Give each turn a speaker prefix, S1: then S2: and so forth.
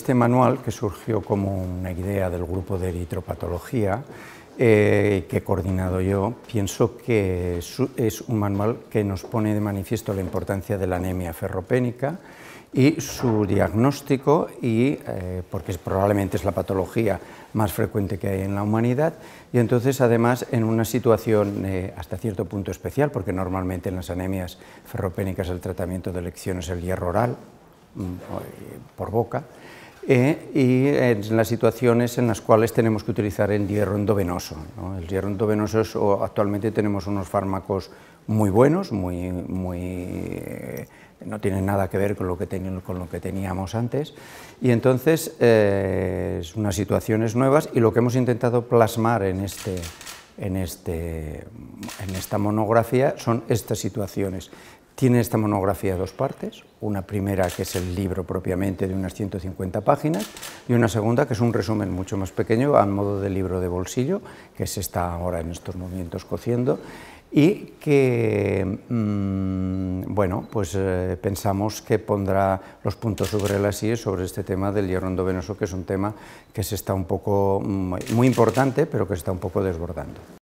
S1: Este manual, que surgió como una idea del grupo de eritropatología, eh, que he coordinado yo, pienso que es un manual que nos pone de manifiesto la importancia de la anemia ferropénica y su diagnóstico, y, eh, porque probablemente es la patología más frecuente que hay en la humanidad, y entonces además en una situación eh, hasta cierto punto especial, porque normalmente en las anemias ferropénicas el tratamiento de elección es el hierro oral, mm, por boca, eh, y en las situaciones en las cuales tenemos que utilizar el hierro endovenoso. El hierro endovenoso actualmente tenemos unos fármacos muy buenos, muy, muy, eh, no tienen nada que ver con lo que, con lo que teníamos antes, y entonces eh, son unas situaciones nuevas y lo que hemos intentado plasmar en este, en, este, en, esta monografía son estas situaciones. Tiene esta monografía dos partes, una primera que es el libro propiamente de unas 150 páginas y una segunda que es un resumen mucho más pequeño a modo de libro de bolsillo que se está ahora en estos momentos cociendo y que, mm, bueno, pues eh, pensamos que pondrá los puntos sobre las y sobre este tema del hierro endovenoso, que es un tema que se está un poco, muy, mm, muy importante, pero que se está un poco desbordando.